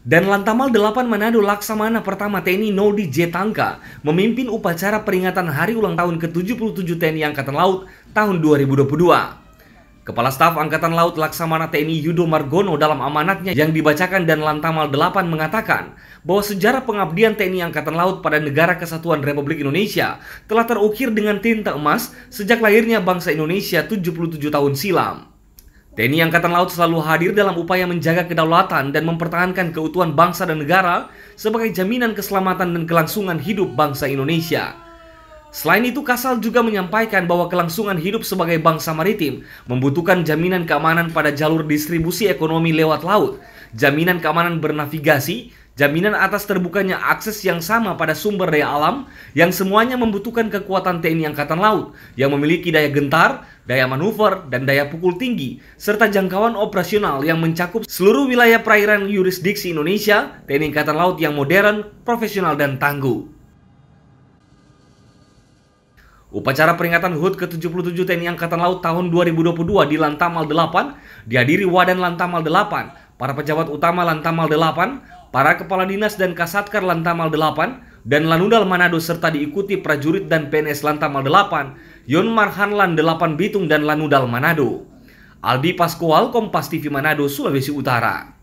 Dan Lantamal 8 Manado Laksamana pertama TNI Nodi J. Tangka memimpin upacara peringatan hari ulang tahun ke-77 TNI Angkatan Laut tahun 2022. Kepala Staf Angkatan Laut Laksamana TNI Yudo Margono dalam amanatnya yang dibacakan dan Lantamal 8 mengatakan bahwa sejarah pengabdian TNI Angkatan Laut pada Negara Kesatuan Republik Indonesia telah terukir dengan tinta emas sejak lahirnya bangsa Indonesia 77 tahun silam. TNI Angkatan Laut selalu hadir dalam upaya menjaga kedaulatan dan mempertahankan keutuhan bangsa dan negara sebagai jaminan keselamatan dan kelangsungan hidup bangsa Indonesia. Selain itu, Kasal juga menyampaikan bahwa kelangsungan hidup sebagai bangsa maritim membutuhkan jaminan keamanan pada jalur distribusi ekonomi lewat laut, jaminan keamanan bernavigasi, jaminan atas terbukanya akses yang sama pada sumber daya alam yang semuanya membutuhkan kekuatan TNI Angkatan Laut yang memiliki daya gentar, daya manuver, dan daya pukul tinggi, serta jangkauan operasional yang mencakup seluruh wilayah perairan yurisdiksi Indonesia, TNI Angkatan Laut yang modern, profesional, dan tangguh. Upacara peringatan HUT ke-77 TNI Angkatan Laut tahun 2022 di Lantamal 8 dihadiri Wadan Lantamal 8, para pejabat utama Lantamal 8, para kepala dinas dan kasatkar Lantamal 8 dan Lanudal Manado serta diikuti prajurit dan PNS Lantamal 8, Yon Marhanlan 8 Bitung dan Lanudal Manado. Aldi Pascual, Kompas TV Manado, Sulawesi Utara.